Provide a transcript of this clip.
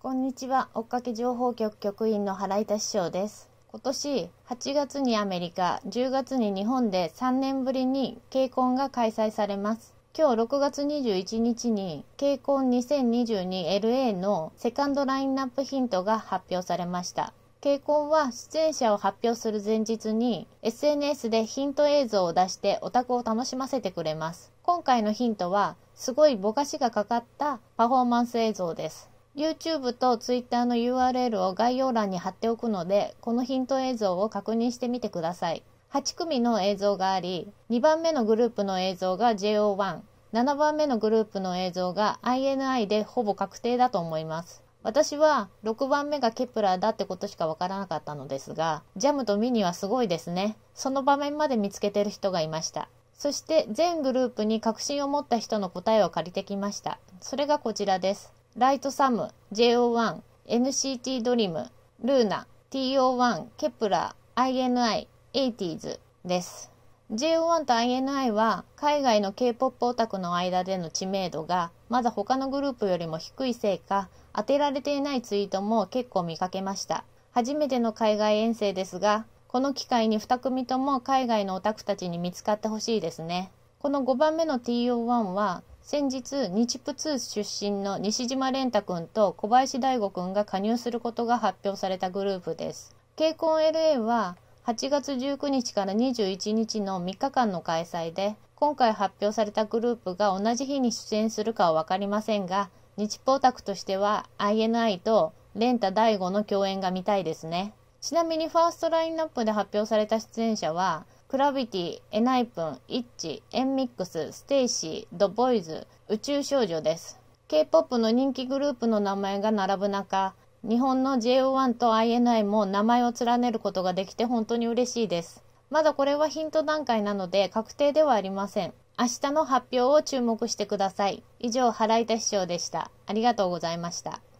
こんにちは、追っかけ情報局局員の原田師匠です。今年8月にアメリカ、10月に日本で3年ぶりに k コが開催されます。今日6月21日に k コ 2022LA のセカンドラインナップヒントが発表されました。k コは出演者を発表する前日に SNS でヒント映像を出してオタクを楽しませてくれます。今回のヒントはすごいぼかしがかかったパフォーマンス映像です。YouTube と Twitter の URL を概要欄に貼っておくので、このヒント映像を確認してみてください。8組の映像があり、2番目のグループの映像が JO1、7番目のグループの映像が INI でほぼ確定だと思います。私は6番目がケプラーだってことしかわからなかったのですが、ジャムとミニはすごいですね。その場面まで見つけてる人がいました。そして全グループに確信を持った人の答えを借りてきました。それがこちらです。ライトサム、JO1、NCT ドリム、ルーナ、TO1、ケプラ、INI、80s です。JO1 と INI は海外の K-POP オタクの間での知名度がまだ他のグループよりも低いせいか当てられていないツイートも結構見かけました。初めての海外遠征ですが、この機会に2組とも海外のオタクたちに見つかってほしいですね。この5番目の TO1 は先日日プ2出身の西島蓮太君と小林大悟君が加入することが発表されたグループです。k コ LA は8月19日から21日の3日間の開催で今回発表されたグループが同じ日に出演するかは分かりませんが日ポオタクとしては INI とレンタ第5の共演が見たいですね。ちなみにファーストラインナップで発表された出演者は、クラビティ、エナイプン、イッチ、エンミックス、ステイシー、ドボイズ、宇宙少女です。K-POP の人気グループの名前が並ぶ中、日本の JO1 と INI も名前を連ねることができて本当に嬉しいです。まだこれはヒント段階なので確定ではありません。明日の発表を注目してください。以上、原板田師匠でした。ありがとうございました。